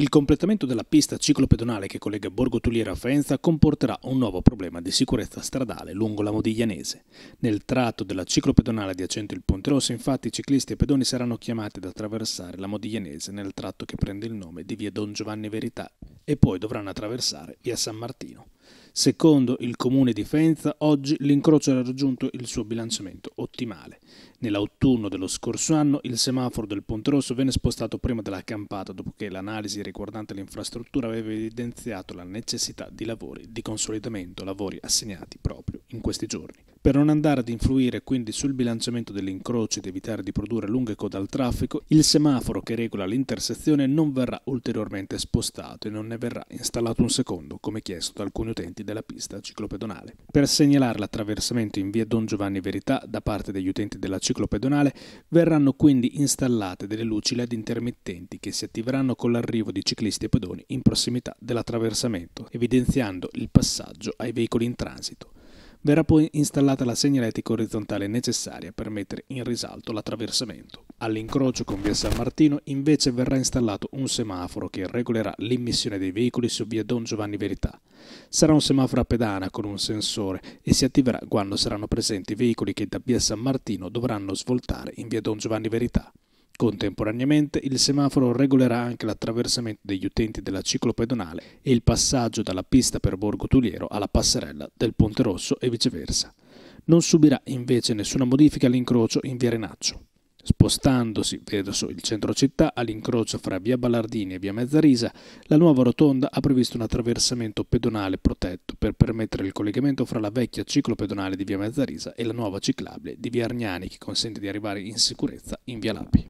Il completamento della pista ciclopedonale che collega Borgo Tulliera a Faenza comporterà un nuovo problema di sicurezza stradale lungo la Modiglianese. Nel tratto della ciclopedonale adiacente il Ponte Rosso, infatti, i ciclisti e pedoni saranno chiamati ad attraversare la Modiglianese nel tratto che prende il nome di via Don Giovanni Verità e poi dovranno attraversare via San Martino. Secondo il Comune di Faenza, oggi l'incrocio ha raggiunto il suo bilanciamento ottimale. Nell'autunno dello scorso anno il semaforo del Ponte Rosso venne spostato prima della campata dopo che l'analisi riguardante l'infrastruttura aveva evidenziato la necessità di lavori di consolidamento, lavori assegnati proprio in questi giorni. Per non andare ad influire quindi sul bilanciamento dell'incrocio ed evitare di produrre lunghe code al traffico, il semaforo che regola l'intersezione non verrà ulteriormente spostato e non ne verrà installato un secondo, come chiesto da alcuni utenti della pista ciclopedonale. Per segnalare l'attraversamento in via Don Giovanni Verità da parte degli utenti della ciclopedonale verranno quindi installate delle luci LED intermittenti che si attiveranno con l'arrivo di ciclisti e pedoni in prossimità dell'attraversamento, evidenziando il passaggio ai veicoli in transito verrà poi installata la segnaletica orizzontale necessaria per mettere in risalto l'attraversamento. All'incrocio con via San Martino invece verrà installato un semaforo che regolerà l'immissione dei veicoli su via Don Giovanni Verità. Sarà un semaforo a pedana con un sensore e si attiverà quando saranno presenti veicoli che da via San Martino dovranno svoltare in via Don Giovanni Verità. Contemporaneamente il semaforo regolerà anche l'attraversamento degli utenti della ciclopedonale e il passaggio dalla pista per Borgo Tuliero alla passerella del Ponte Rosso e viceversa. Non subirà invece nessuna modifica all'incrocio in via Renaccio. Spostandosi verso il centro città, all'incrocio fra via Ballardini e via Mezzarisa, la nuova rotonda ha previsto un attraversamento pedonale protetto per permettere il collegamento fra la vecchia ciclopedonale di via Mezzarisa e la nuova ciclabile di via Argnani, che consente di arrivare in sicurezza in via Lapi.